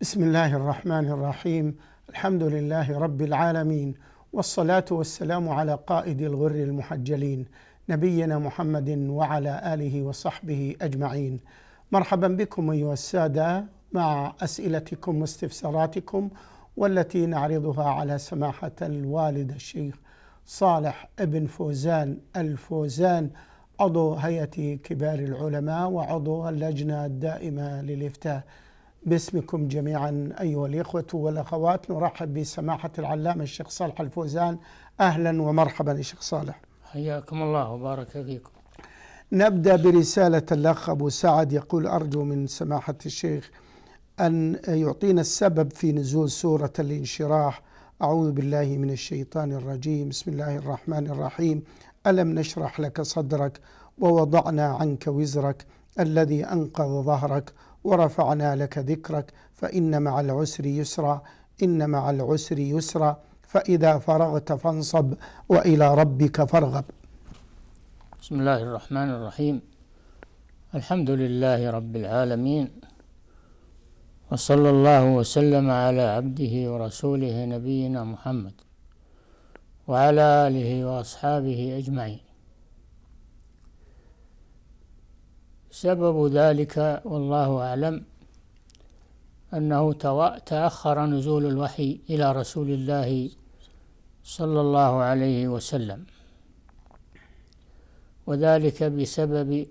بسم الله الرحمن الرحيم الحمد لله رب العالمين والصلاه والسلام على قائد الغر المحجلين نبينا محمد وعلى اله وصحبه اجمعين مرحبا بكم ايها الساده مع اسئلتكم واستفساراتكم والتي نعرضها على سماحه الوالد الشيخ صالح ابن فوزان الفوزان عضو هيئه كبار العلماء وعضو اللجنه الدائمه للافتاء باسمكم جميعا أيها الإخوة والأخوات نرحب بسماحة العلامة الشيخ صالح الفوزان أهلا ومرحبا الشيخ صالح حياكم الله وبارك فيكم نبدأ برسالة الأخ أبو سعد يقول أرجو من سماحة الشيخ أن يعطينا السبب في نزول سورة الانشراح أعوذ بالله من الشيطان الرجيم بسم الله الرحمن الرحيم ألم نشرح لك صدرك ووضعنا عنك وزرك الذي أنقذ ظهرك ورفعنا لك ذكرك فإن مع العسر يسرا إن مع العسر يسرا فإذا فرغت فانصب وإلى ربك فارغب بسم الله الرحمن الرحيم الحمد لله رب العالمين وصلى الله وسلم على عبده ورسوله نبينا محمد وعلى آله وأصحابه أجمعين سبب ذلك والله أعلم أنه تأخر نزول الوحي إلى رسول الله صلى الله عليه وسلم وذلك بسبب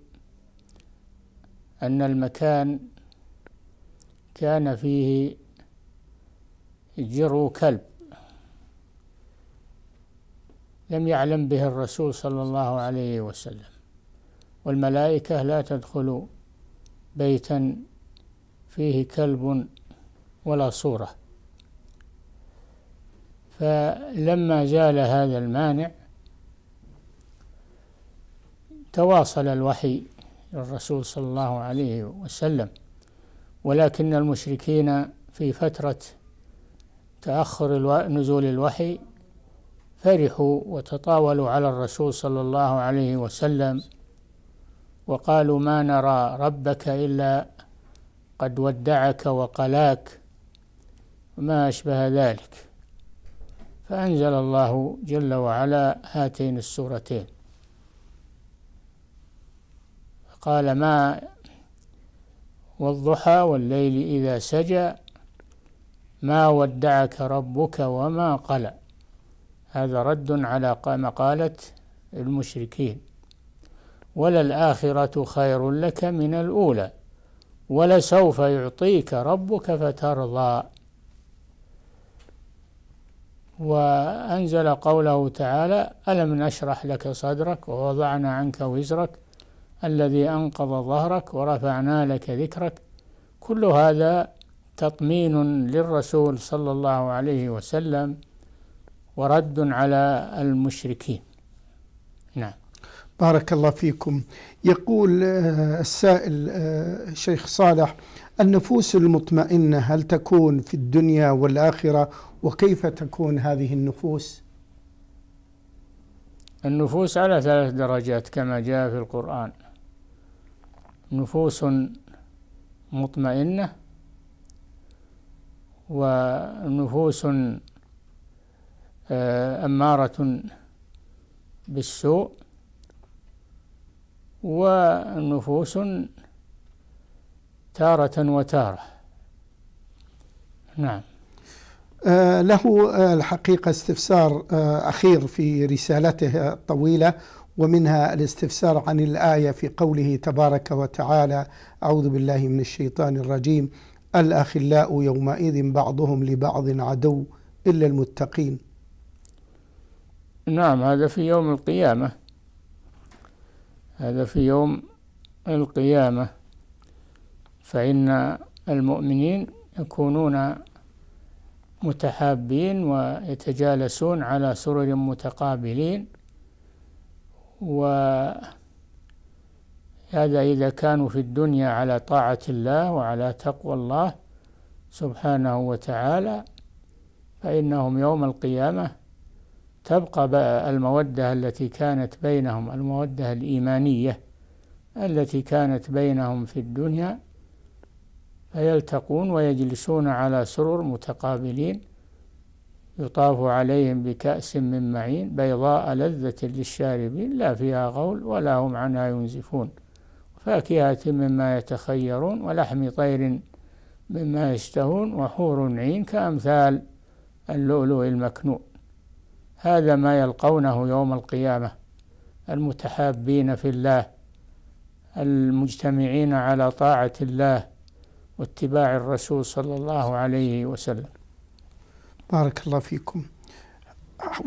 أن المكان كان فيه جرو كلب لم يعلم به الرسول صلى الله عليه وسلم والملائكة لا تدخل بيتا فيه كلب ولا صورة فلما زال هذا المانع تواصل الوحي للرسول صلى الله عليه وسلم ولكن المشركين في فترة تأخر نزول الوحي فرحوا وتطاولوا على الرسول صلى الله عليه وسلم وقالوا ما نرى ربك إلا قد ودعك وقلاك وما أشبه ذلك فأنزل الله جل وعلا هاتين السورتين قال ما والضحى والليل إذا سجى ما ودعك ربك وما قلى هذا رد على مقالة المشركين وللآخرة خير لك من الأولى ولسوف يعطيك ربك فترضى وأنزل قوله تعالى ألم نشرح لك صدرك ووضعنا عنك وزرك الذي أنقض ظهرك ورفعنا لك ذكرك كل هذا تطمين للرسول صلى الله عليه وسلم ورد على المشركين نعم بارك الله فيكم يقول آه، السائل آه، شيخ صالح النفوس المطمئنة هل تكون في الدنيا والآخرة وكيف تكون هذه النفوس النفوس على ثلاث درجات كما جاء في القرآن نفوس مطمئنة ونفوس آه، أمارة بالسوء ونفوس تارة وتارة نعم آه، له آه، الحقيقة استفسار آه، أخير في رسالته الطويلة ومنها الاستفسار عن الآية في قوله تبارك وتعالى أعوذ بالله من الشيطان الرجيم الأخلاء يومئذ بعضهم لبعض عدو إلا المتقين نعم هذا في يوم القيامة هذا في يوم القيامة فإن المؤمنين يكونون متحابين ويتجالسون على سرر متقابلين وهذا إذا كانوا في الدنيا على طاعة الله وعلى تقوى الله سبحانه وتعالى فإنهم يوم القيامة تبقى بقى المودة التي كانت بينهم المودة الإيمانية التي كانت بينهم في الدنيا فيلتقون ويجلسون على سرر متقابلين يطاف عليهم بكأس من معين بيضاء لذة للشاربين لا فيها غول ولا هم عنها ينزفون فاكهة مما يتخيرون ولحم طير مما يشتهون وحور عين كأمثال اللؤلؤ المكنون هذا ما يلقونه يوم القيامة المتحابين في الله المجتمعين على طاعة الله واتباع الرسول صلى الله عليه وسلم بارك الله فيكم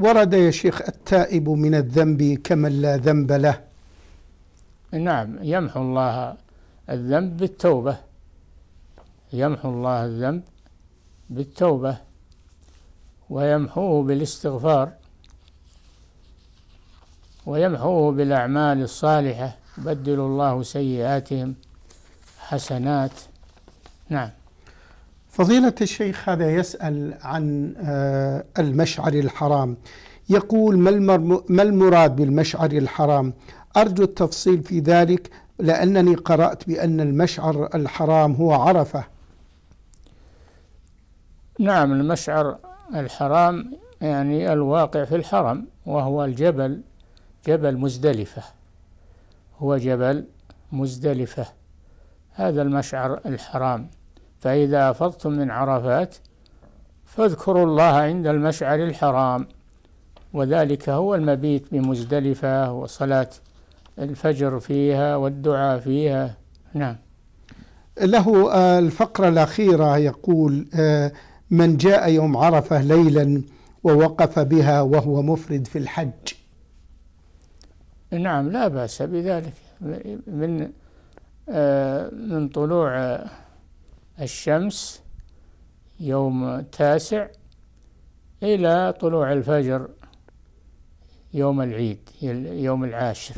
ورد يا شيخ التائب من الذنب كمن لا ذنب له نعم يمحو الله الذنب بالتوبة يمحو الله الذنب بالتوبة ويمحوه بالاستغفار ويمحوه بالأعمال الصالحة يبدل الله سيئاتهم حسنات نعم فضيلة الشيخ هذا يسأل عن آه، المشعر الحرام يقول ما المراد بالمشعر الحرام أرجو التفصيل في ذلك لأنني قرأت بأن المشعر الحرام هو عرفة نعم المشعر الحرام يعني الواقع في الحرم وهو الجبل جبل مزدلفة هو جبل مزدلفة هذا المشعر الحرام فإذا أفضتم من عرفات فاذكروا الله عند المشعر الحرام وذلك هو المبيت بمزدلفة وصلاة الفجر فيها والدعاء فيها نعم له آه، الفقرة الأخيرة يقول آه، من جاء يوم عرفه ليلا ووقف بها وهو مفرد في الحج نعم لا باس بذلك من آه، من طلوع الشمس يوم تاسع إلى طلوع الفجر يوم العيد يوم العاشر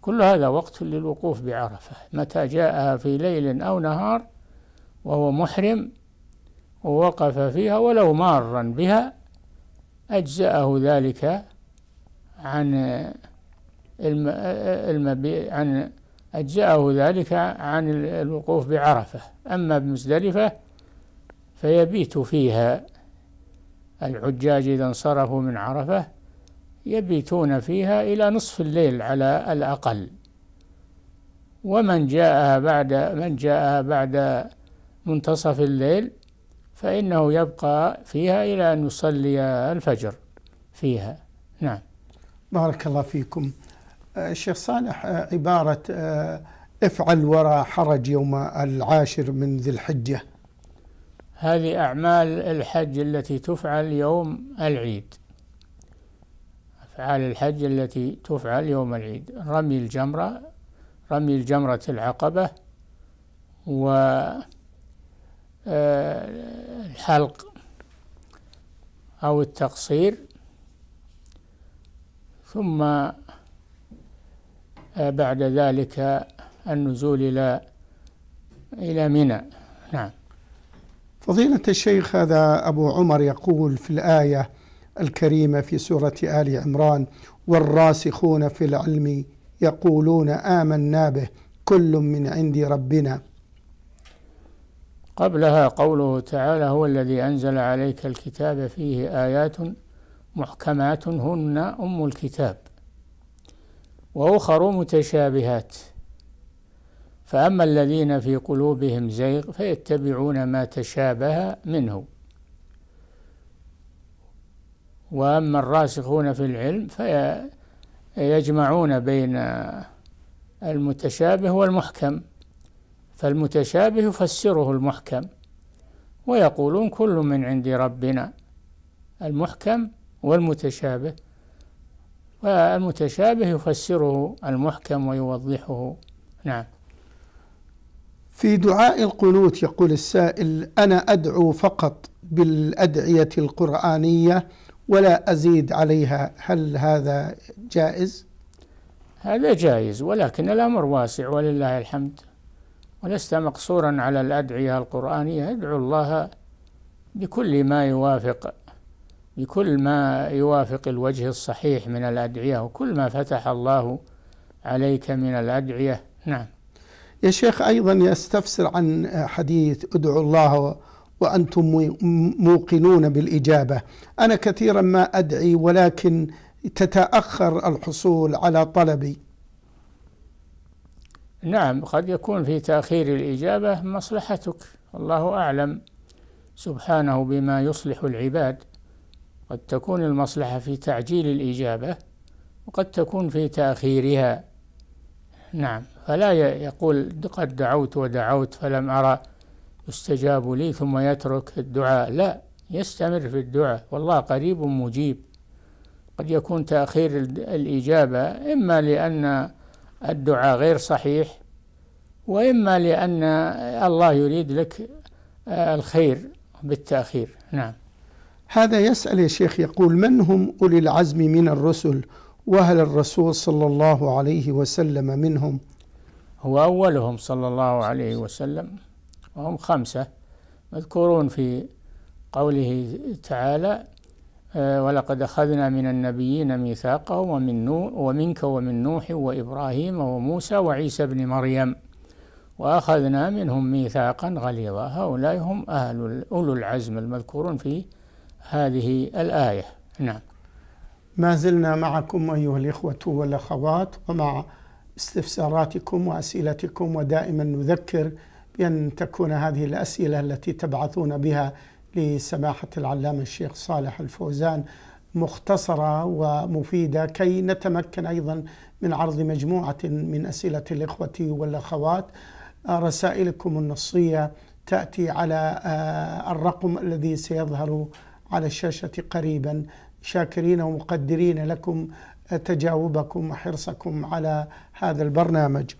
كل هذا وقت للوقوف بعرفة متى جاءها في ليل أو نهار وهو محرم ووقف فيها ولو مارا بها أجزأه ذلك عن المبي عن أجزأه ذلك عن الوقوف بعرفة أما بمزدلفة فيبيت فيها الحجاج إذا انصرفوا من عرفة يبيتون فيها إلى نصف الليل على الأقل ومن جاءها بعد من جاءها بعد منتصف الليل فإنه يبقى فيها إلى أن يصلي الفجر فيها نعم بارك الله فيكم الشيخ آه، صالح آه، عبارة آه، افعل وراء حرج يوم العاشر من ذي الحجة هذه أعمال الحج التي تفعل يوم العيد أفعال الحج التي تفعل يوم العيد رمي الجمرة رمي الجمرة العقبة و الحلق أو التقصير ثم آه، بعد ذلك النزول إلى إلى منى نعم فضيلة الشيخ هذا أبو عمر يقول في الآية الكريمة في سورة آل عمران والراسخون في العلم يقولون آمنا به كل من عند ربنا قبلها قوله تعالى هو الذي أنزل عليك الكتاب فيه آيات محكمات هن أم الكتاب وأخر متشابهات فأما الذين في قلوبهم زيغ فيتبعون ما تشابه منه وأما الراسخون في العلم فيجمعون بين المتشابه والمحكم فالمتشابه يفسره المحكم ويقولون كل من عند ربنا المحكم والمتشابه والمتشابه يفسره المحكم ويوضحه نعم في دعاء القنوت يقول السائل انا ادعو فقط بالادعيه القرانيه ولا ازيد عليها هل هذا جائز هذا جائز ولكن الامر واسع ولله الحمد ولست مقصورا على الأدعية القرآنية ادعو الله بكل ما يوافق بكل ما يوافق الوجه الصحيح من الأدعية وكل ما فتح الله عليك من الأدعية نعم يا شيخ أيضا يستفسر عن حديث ادعوا الله وأنتم موقنون بالإجابة أنا كثيرا ما أدعي ولكن تتأخر الحصول على طلبي نعم قد يكون في تأخير الإجابة مصلحتك الله أعلم سبحانه بما يصلح العباد قد تكون المصلحة في تعجيل الإجابة وقد تكون في تأخيرها نعم فلا يقول قد دعوت ودعوت فلم أرى يستجاب لي ثم يترك الدعاء لا يستمر في الدعاء والله قريب مجيب قد يكون تأخير الإجابة إما لأن الدعاء غير صحيح وإما لأن الله يريد لك آه، الخير بالتأخير نعم هذا يسأل يا شيخ يقول من هم أولي العزم من الرسل وهل الرسول صلى الله عليه وسلم منهم هو أولهم صلى الله عليه وسلم وهم خمسة مذكورون في قوله تعالى آه، ولقد أخذنا من النبيين ميثاقهم ومن ومنك ومن نوح وإبراهيم وموسى وعيسى بن مريم وأخذنا منهم ميثاقا غليظا هؤلاء هم أهل أولو العزم المذكورون في هذه الآية نعم ما زلنا معكم أيها الإخوة والأخوات ومع استفساراتكم وأسئلتكم ودائما نذكر بأن تكون هذه الأسئلة التي تبعثون بها لسماحة العلامة الشيخ صالح الفوزان مختصرة ومفيدة كي نتمكن أيضا من عرض مجموعة من أسئلة الإخوة والأخوات رسائلكم النصية تأتي على آه، الرقم الذي سيظهر على الشاشة قريبا شاكرين ومقدرين لكم آه، تجاوبكم وحرصكم على هذا البرنامج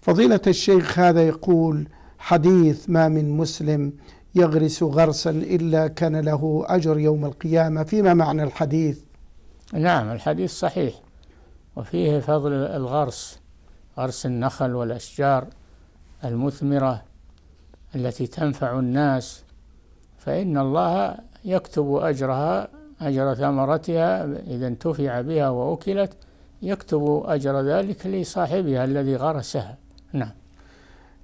فضيلة الشيخ هذا يقول حديث ما من مسلم يغرس غرسا إلا كان له أجر يوم القيامة فيما معنى الحديث نعم الحديث صحيح وفيه فضل الغرس غرس النخل والأشجار المثمرة التي تنفع الناس فإن الله يكتب أجرها أجر ثمرتها إذا انتفع بها وأكلت يكتب أجر ذلك لصاحبها الذي غرسها نعم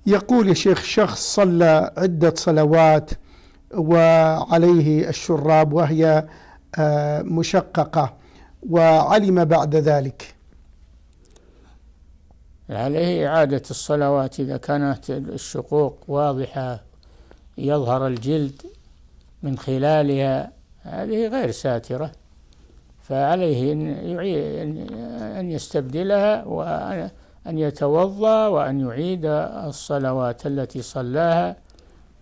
يقول يا شيخ شخص صلى عدة صلوات وعليه الشراب وهي آه، مشققة وعلم بعد ذلك عليه إعادة الصلوات إذا كانت الشقوق واضحة يظهر الجلد من خلالها هذه غير ساترة فعليه أن يستبدلها وأن أن يتوضأ وأن يعيد الصلوات التي صلاها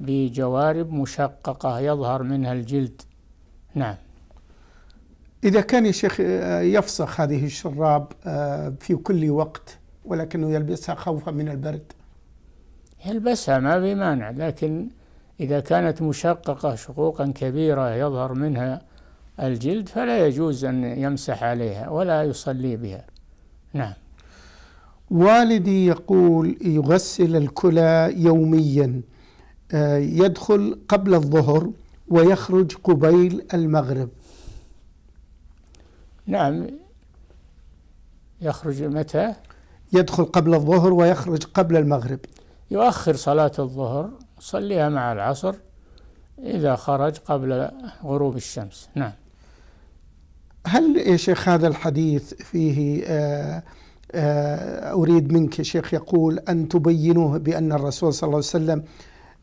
بجوارب مشققة يظهر منها الجلد نعم إذا كان الشيخ آه، يفسخ هذه الشراب آه، في كل وقت ولكنه يلبسها خوفا من البرد يلبسها ما بمانع لكن إذا كانت مشققة شقوقا كبيرة يظهر منها الجلد فلا يجوز أن يمسح عليها ولا يصلي بها نعم والدي يقول يغسل الكلى يوميا آه، يدخل قبل الظهر ويخرج قبيل المغرب نعم يخرج متى؟ يدخل قبل الظهر ويخرج قبل المغرب يؤخر صلاة الظهر يصليها مع العصر إذا خرج قبل غروب الشمس نعم هل يا شيخ هذا الحديث فيه آه آه، أريد منك يا شيخ يقول أن تبينوه بأن الرسول صلى الله عليه وسلم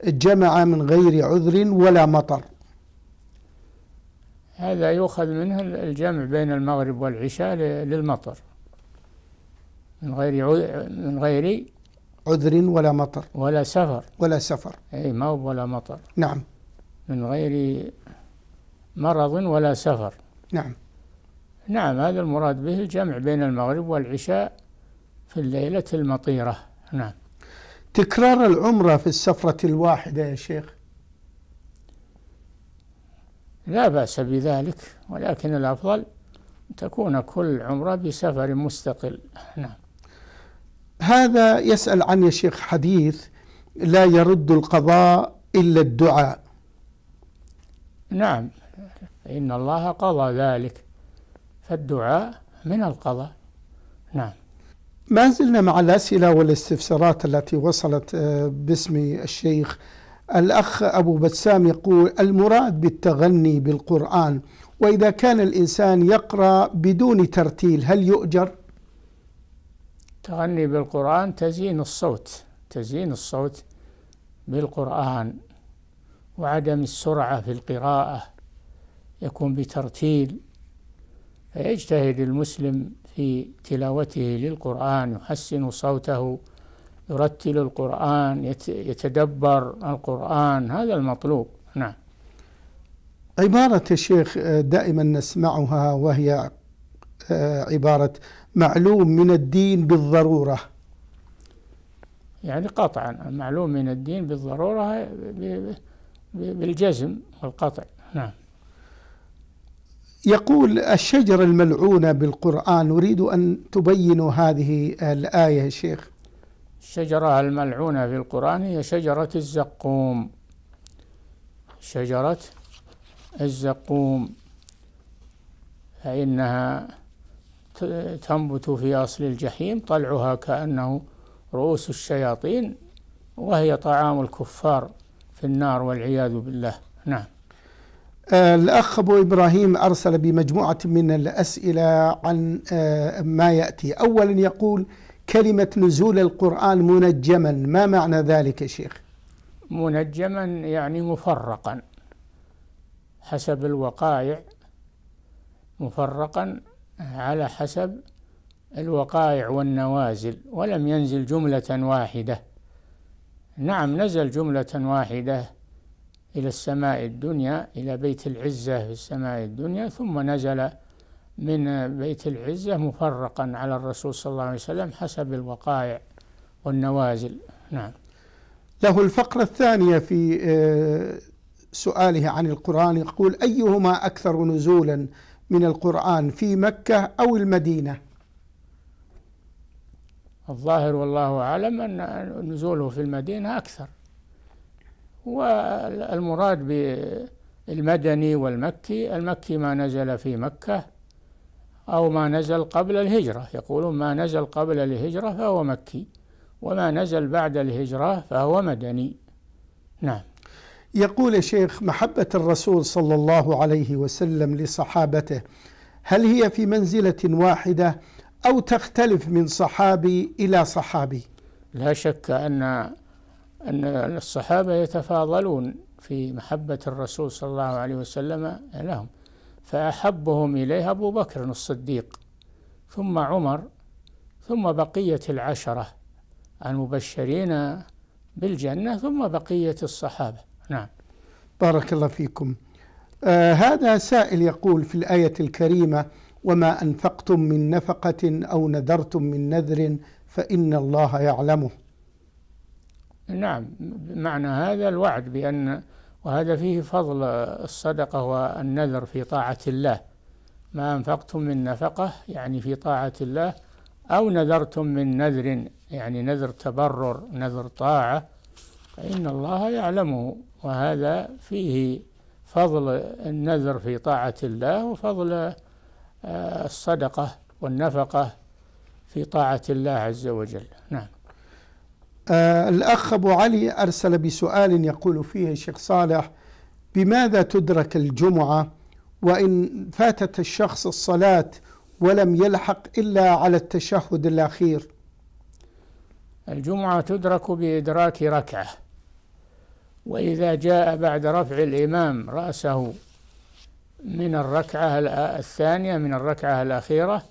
جمع من غير عذر ولا مطر هذا يؤخذ منه الجمع بين المغرب والعشاء للمطر من غير من غير عذر ولا مطر ولا سفر ولا سفر اي ما ولا مطر نعم من غير مرض ولا سفر نعم نعم هذا المراد به الجمع بين المغرب والعشاء في الليلة المطيرة نعم تكرار العمرة في السفرة الواحدة يا شيخ لا بأس بذلك ولكن الأفضل تكون كل عمرة بسفر مستقل نعم هذا يسأل عن يا شيخ حديث لا يرد القضاء إلا الدعاء نعم إن الله قضى ذلك فالدعاء من القضاء نعم ما زلنا مع الأسئلة والاستفسارات التي وصلت آه، باسم الشيخ الأخ أبو بسام يقول المراد بالتغني بالقرآن وإذا كان الإنسان يقرأ بدون ترتيل هل يؤجر؟ تغني بالقرآن تزيين الصوت تزيين الصوت بالقرآن وعدم السرعة في القراءة يكون بترتيل فيجتهد المسلم في تلاوته للقرآن يحسن صوته يرتل القرآن يتدبر القرآن هذا المطلوب نعم عبارة الشيخ آه، دائما نسمعها وهي آه، عبارة معلوم من الدين بالضرورة يعني قطعا معلوم من الدين بالضرورة بالجزم والقطع نعم يقول الشجرة الملعونة بالقرآن أريد أن تبينوا هذه الآية يا شيخ الشجرة الملعونة في القرآن هي شجرة الزقوم شجرة الزقوم فإنها تنبت في أصل الجحيم طلعها كأنه رؤوس الشياطين وهي طعام الكفار في النار والعياذ بالله نعم آه، الأخ أبو إبراهيم أرسل بمجموعة من الأسئلة عن آه، ما يأتي أولا يقول كلمة نزول القرآن منجما ما معنى ذلك شيخ منجما يعني مفرقا حسب الوقائع مفرقا على حسب الوقائع والنوازل ولم ينزل جملة واحدة نعم نزل جملة واحدة إلى السماء الدنيا إلى بيت العزة في السماء الدنيا ثم نزل من بيت العزة مفرقا على الرسول صلى الله عليه وسلم حسب الوقائع والنوازل نعم له الفقرة الثانية في آه، سؤاله عن القرآن يقول أيهما أكثر نزولا من القرآن في مكة أو المدينة الظاهر والله أعلم أن نزوله في المدينة أكثر والمراد بالمدني والمكي المكي ما نزل في مكة أو ما نزل قبل الهجرة يقولون ما نزل قبل الهجرة فهو مكي وما نزل بعد الهجرة فهو مدني نعم يقول شيخ محبة الرسول صلى الله عليه وسلم لصحابته هل هي في منزلة واحدة أو تختلف من صحابي إلى صحابي لا شك أن أن الصحابة يتفاضلون في محبة الرسول صلى الله عليه وسلم لهم فأحبهم إليه أبو بكر الصديق ثم عمر ثم بقية العشرة المبشرين بالجنة ثم بقية الصحابة نعم بارك الله فيكم آه هذا سائل يقول في الآية الكريمة وما أنفقتم من نفقة أو نذرتم من نذر فإن الله يعلمه نعم معنى هذا الوعد بأن وهذا فيه فضل الصدقة والنذر في طاعة الله ما أنفقتم من نفقة يعني في طاعة الله أو نذرتم من نذر يعني نذر تبرر نذر طاعة فإن الله يعلمه وهذا فيه فضل النذر في طاعة الله وفضل آه، الصدقة والنفقة في طاعة الله عز وجل نعم آه الأخ أبو علي أرسل بسؤال يقول فيه الشيخ صالح بماذا تدرك الجمعة وإن فاتت الشخص الصلاة ولم يلحق إلا على التشهد الأخير الجمعة تدرك بإدراك ركعة وإذا جاء بعد رفع الإمام رأسه من الركعة الثانية من الركعة الأخيرة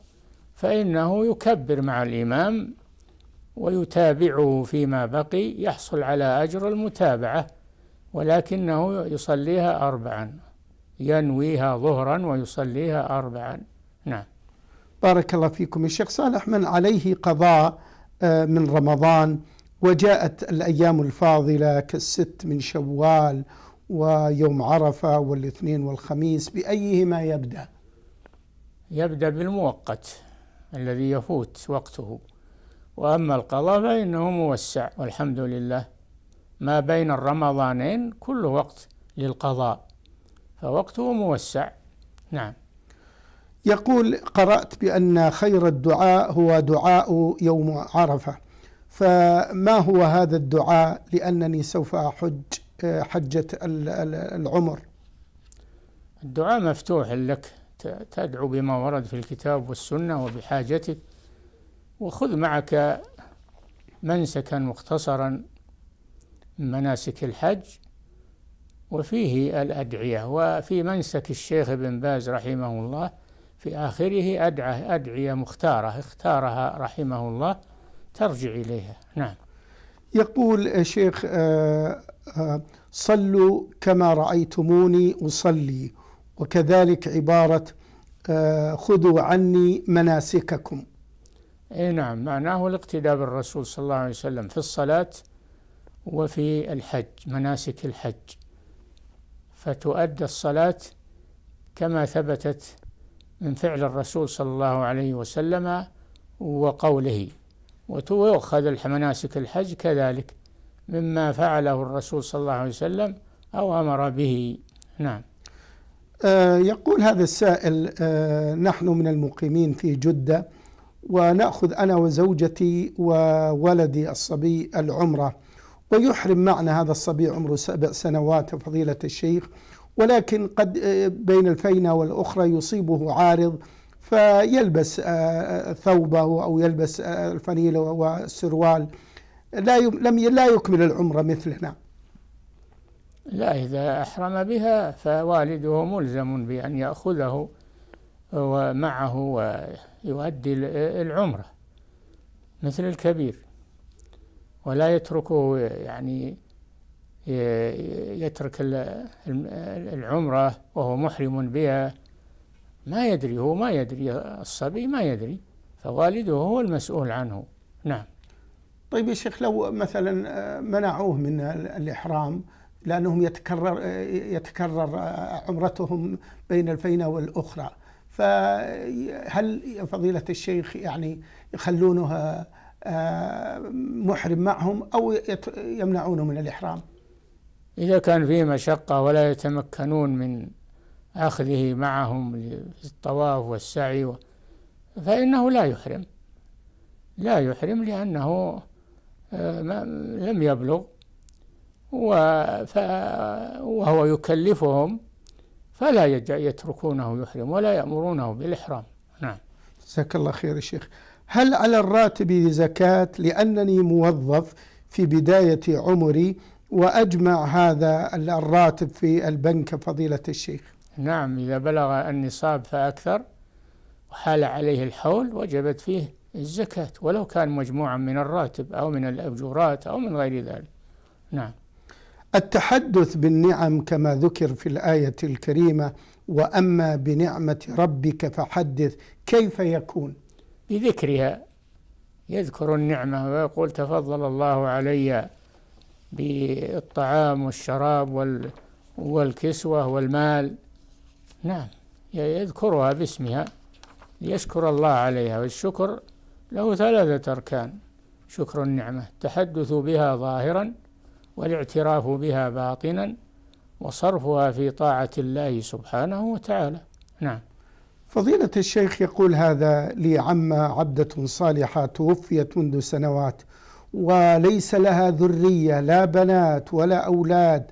فإنه يكبر مع الإمام ويتابعه فيما بقي يحصل على أجر المتابعة ولكنه يصليها أربعا ينويها ظهرا ويصليها أربعا نعم بارك الله فيكم الشيخ صالح من عليه قضاء آه، من رمضان وجاءت الأيام الفاضلة كالست من شوال ويوم عرفة والاثنين والخميس بأيهما يبدأ؟ يبدأ بالمؤقت الذي يفوت وقته وأما القضاء فإنه موسع والحمد لله ما بين الرمضانين كل وقت للقضاء فوقته موسع نعم يقول قرأت بأن خير الدعاء هو دعاء يوم عرفة فما هو هذا الدعاء لأنني سوف أحج آه، حجة العمر الدعاء مفتوح لك تدعو بما ورد في الكتاب والسنة وبحاجتك وخذ معك منسكا مختصرا من مناسك الحج وفيه الأدعية وفي منسك الشيخ ابن باز رحمه الله في آخره أدعى أدعية مختارة اختارها رحمه الله ترجع إليها نعم يقول شيخ آه، آه، صلوا كما رأيتموني أصلي وكذلك عبارة آه، خذوا عني مناسككم اي نعم معناه الاقتداء بالرسول صلى الله عليه وسلم في الصلاة وفي الحج مناسك الحج فتؤدى الصلاة كما ثبتت من فعل الرسول صلى الله عليه وسلم وقوله وتؤخذ مناسك الحج كذلك مما فعله الرسول صلى الله عليه وسلم أو أمر به نعم آه، يقول هذا السائل آه، نحن من المقيمين في جدة ونأخذ أنا وزوجتي وولدي الصبي العمرة ويحرم معنا هذا الصبي عمره سبع سنوات فضيلة الشيخ ولكن قد آه، بين الفينة والأخرى يصيبه عارض فيلبس آه، آه، ثوبه أو يلبس الفنيلة والسروال لا لم لا يكمل العمرة مثلنا لا إذا أحرم بها فوالده ملزم بأن يأخذه ومعه ويؤدي العمرة مثل الكبير ولا يتركه يعني يترك العمرة وهو محرم بها ما يدري هو ما يدري الصبي ما يدري فوالده هو المسؤول عنه نعم طيب يا شيخ لو مثلا آه، منعوه من الإحرام لأنهم يتكرر آه، يتكرر آه، عمرتهم بين الفينة والأخرى فهل فضيلة الشيخ يعني يخلونها آه، محرم معهم أو يمنعونه من الإحرام إذا كان فيه مشقة ولا يتمكنون من أخذه معهم للطواف والسعي فإنه لا يحرم لا يحرم لأنه آه، لم يبلغ وهو يكلفهم فلا يتركونه يحرم ولا يأمرونه بالإحرام نعم جزاك الله خير يا شيخ هل على الراتب زكاة لأنني موظف في بداية عمري وأجمع هذا الراتب في البنك فضيلة الشيخ نعم إذا بلغ النصاب فأكثر وحال عليه الحول وجبت فيه الزكاة ولو كان مجموعا من الراتب أو من الأجورات أو من غير ذلك نعم التحدث بالنعم كما ذكر في الايه الكريمه واما بنعمه ربك فحدث كيف يكون بذكرها يذكر النعمه ويقول تفضل الله علي بالطعام والشراب والكسوه والمال نعم يذكرها باسمها ليشكر الله عليها والشكر له ثلاثه اركان شكر النعمه التحدث بها ظاهرا والاعتراف بها باطنا وصرفها في طاعة الله سبحانه وتعالى نعم فضيلة الشيخ يقول هذا لي عمة عبدة صالحة توفيت منذ سنوات وليس لها ذرية لا بنات ولا أولاد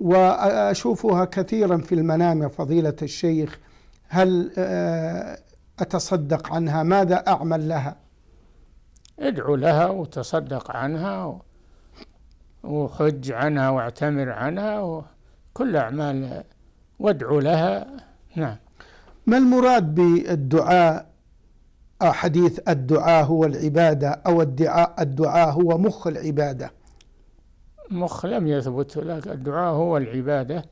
وأشوفها كثيرا في المنام فضيلة الشيخ هل آه، أتصدق عنها ماذا أعمل لها ادعو لها وتصدق عنها وحج عنها واعتمر عنها كل أعمال وادعو لها نعم ما المراد بالدعاء حديث الدعاء هو العبادة أو الدعاء الدعاء هو مخ العبادة مخ لم يثبت لك الدعاء هو العبادة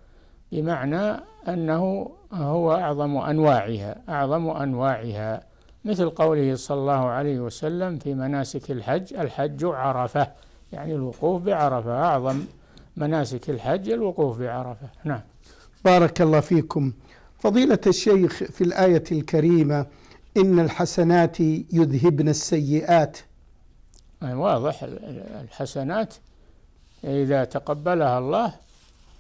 بمعنى أنه هو أعظم أنواعها أعظم أنواعها مثل قوله صلى الله عليه وسلم في مناسك الحج الحج عرفة يعني الوقوف بعرفة أعظم مناسك الحج الوقوف بعرفة نعم بارك الله فيكم فضيلة الشيخ في الآية الكريمة إن الحسنات يذهبن السيئات أي واضح الحسنات إذا تقبلها الله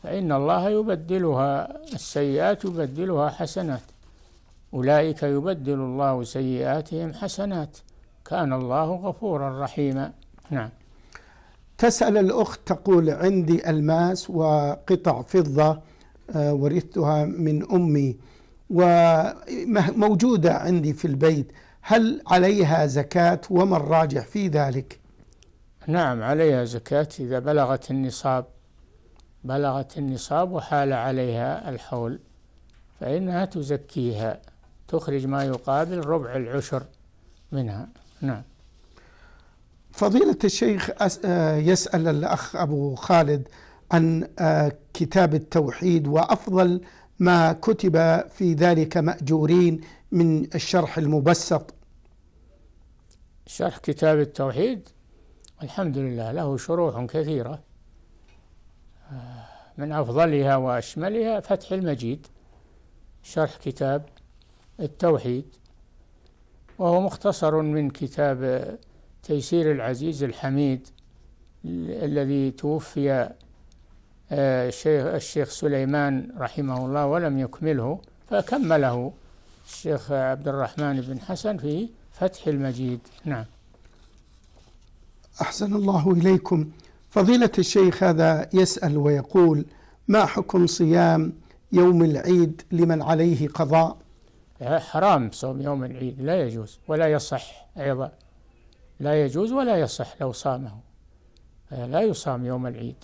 فإن الله يبدلها السيئات يبدلها حسنات أولئك يبدل الله سيئاتهم حسنات كان الله غفورا رحيما نعم تسأل الأخت تقول عندي ألماس وقطع فضة آه، ورثتها من أمي وموجودة عندي في البيت هل عليها زكاة وما الراجح في ذلك نعم عليها زكاة إذا بلغت النصاب بلغت النصاب وحال عليها الحول فإنها تزكيها تخرج ما يقابل ربع العشر منها نعم فضيلة الشيخ آه، يسأل الأخ أبو خالد عن آه، كتاب التوحيد وأفضل ما كتب في ذلك مأجورين من الشرح المبسط شرح كتاب التوحيد الحمد لله له شروح كثيرة آه، من أفضلها وأشملها فتح المجيد شرح كتاب التوحيد وهو مختصر من كتاب تيسير العزيز الحميد الذي توفي آه، الشيخ الشيخ سليمان رحمه الله ولم يكمله فكمله الشيخ عبد الرحمن بن حسن في فتح المجيد نعم أحسن الله إليكم فضيلة الشيخ هذا يسأل ويقول ما حكم صيام يوم العيد لمن عليه قضاء حرام صوم يوم العيد لا يجوز ولا يصح أيضا لا يجوز ولا يصح لو صامه آه، لا يصام يوم العيد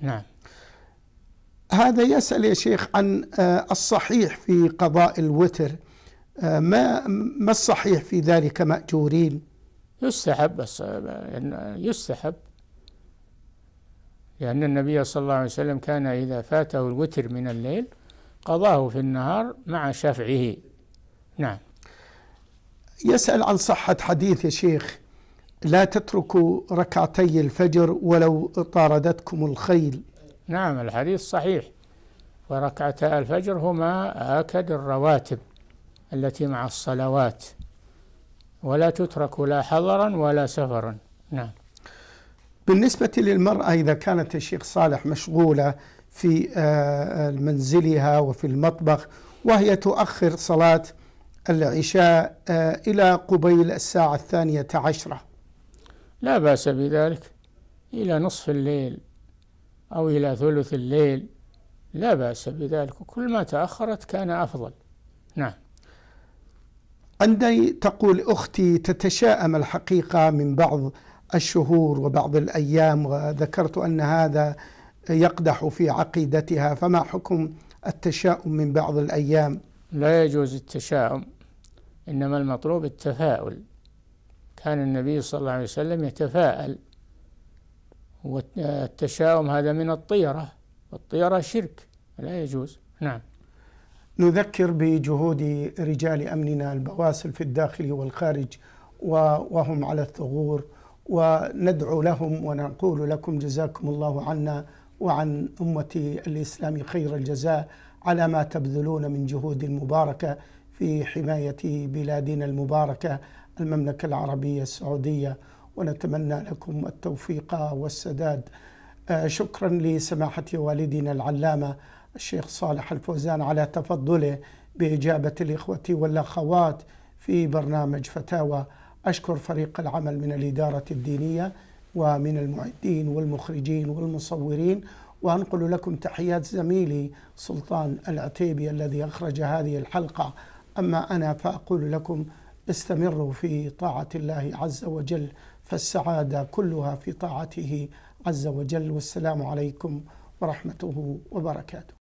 نعم هذا يسأل يا شيخ عن آه، الصحيح في قضاء الوتر آه، ما ما الصحيح في ذلك مأجورين يستحب يستحب لأن النبي صلى الله عليه وسلم كان إذا فاته الوتر من الليل قضاه في النهار مع شفعه نعم يسأل عن صحة حديث يا شيخ لا تتركوا ركعتي الفجر ولو طاردتكم الخيل نعم الحديث صحيح وركعتا الفجر هما أكد الرواتب التي مع الصلوات ولا تترك لا حضرا ولا سفرا نعم بالنسبة للمرأة إذا كانت الشيخ صالح مشغولة في آه، آه، منزلها وفي المطبخ وهي تؤخر صلاة العشاء آه، إلى قبيل الساعة الثانية عشرة لا بأس بذلك إلى نصف الليل أو إلى ثلث الليل لا بأس بذلك وكل ما تأخرت كان أفضل نعم عندي تقول أختي تتشائم الحقيقة من بعض الشهور وبعض الأيام وذكرت أن هذا يقدح في عقيدتها فما حكم التشاؤم من بعض الأيام لا يجوز التشاؤم إنما المطلوب التفاؤل كان النبي صلى الله عليه وسلم يتفاءل والتشاؤم هذا من الطيرة والطيرة شرك لا يجوز نعم نذكر بجهود رجال أمننا البواسل في الداخل والخارج وهم على الثغور وندعو لهم ونقول لكم جزاكم الله عنا وعن أمة الإسلام خير الجزاء على ما تبذلون من جهود مباركة في حماية بلادنا المباركة المملكة العربية السعودية ونتمنى لكم التوفيق والسداد آه، شكرا لسماحة والدنا العلامة الشيخ صالح الفوزان على تفضله بإجابة الإخوة والأخوات في برنامج فتاوى أشكر فريق العمل من الإدارة الدينية ومن المعدين والمخرجين والمصورين وأنقل لكم تحيات زميلي سلطان العتيبي الذي أخرج هذه الحلقة أما أنا فأقول لكم استمروا في طاعة الله عز وجل فالسعادة كلها في طاعته عز وجل والسلام عليكم ورحمته وبركاته